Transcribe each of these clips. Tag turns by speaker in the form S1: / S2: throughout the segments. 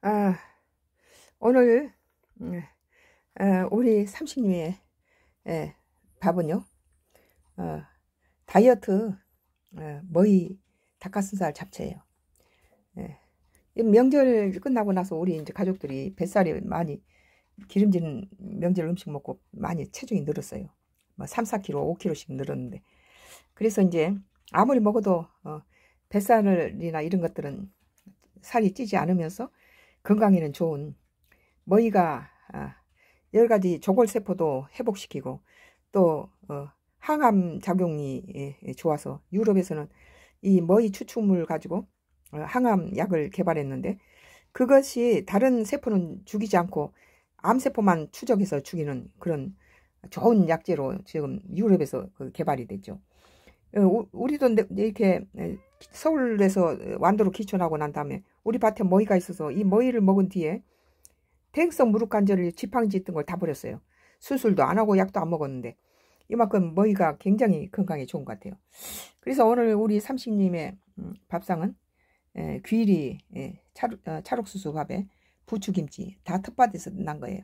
S1: 아, 오늘 음, 아, 우리 삼식님의 예, 밥은요. 어, 다이어트 어, 머이 닭가슴살 잡채예요. 예, 명절 끝나고 나서 우리 이제 가족들이 뱃살이 많이 기름진 명절 음식 먹고 많이 체중이 늘었어요. 뭐 3, 4kg, 5kg씩 늘었는데 그래서 이제 아무리 먹어도 어, 뱃살이나 이런 것들은 살이 찌지 않으면서 건강에는 좋은 머이가 아, 여러 가지 조골세포도 회복시키고 또 어, 항암 작용이 예, 예, 좋아서 유럽에서는 이머이 추출물 가지고 어, 항암 약을 개발했는데 그것이 다른 세포는 죽이지 않고 암세포만 추적해서 죽이는 그런 좋은 약재로 지금 유럽에서 그 개발이 됐죠. 어, 우리도 이렇게 서울에서 완도로 기촌하고 난 다음에 우리 밭에 머이가 있어서 이머이를 먹은 뒤에 대행성 무릎 관절을 지팡지 있던 걸 다 버렸어요. 수술도 안 하고 약도 안 먹었는데 이만큼 머이가 굉장히 건강에 좋은 것 같아요. 그래서 오늘 우리 삼식님의 음, 밥상은 귀리 찰옥수수밥에 어, 부추김치 다 텃밭에서 난 거예요.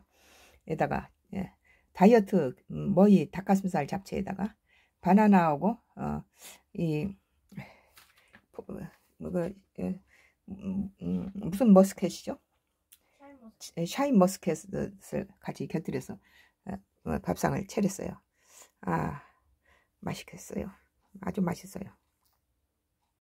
S1: 에다가 예, 다이어트 음, 머이 닭가슴살 잡채에다가 바나나하고 어, 이 그, 그, 그, 음, 음, 무슨 머스켓이죠? 샤인 머스켓을 같이 곁들여서 어, 어, 밥상을 차렸어요. 아, 맛있겠어요. 아주 맛있어요.